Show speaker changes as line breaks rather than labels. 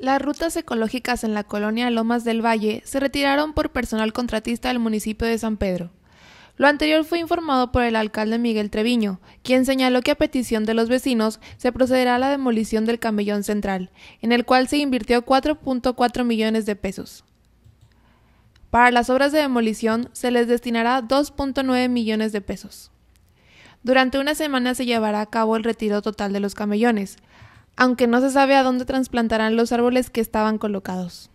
Las rutas ecológicas en la colonia Lomas del Valle se retiraron por personal contratista del municipio de San Pedro. Lo anterior fue informado por el alcalde Miguel Treviño, quien señaló que a petición de los vecinos se procederá a la demolición del camellón central, en el cual se invirtió 4.4 millones de pesos. Para las obras de demolición se les destinará 2.9 millones de pesos. Durante una semana se llevará a cabo el retiro total de los camellones, aunque no se sabe a dónde trasplantarán los árboles que estaban colocados.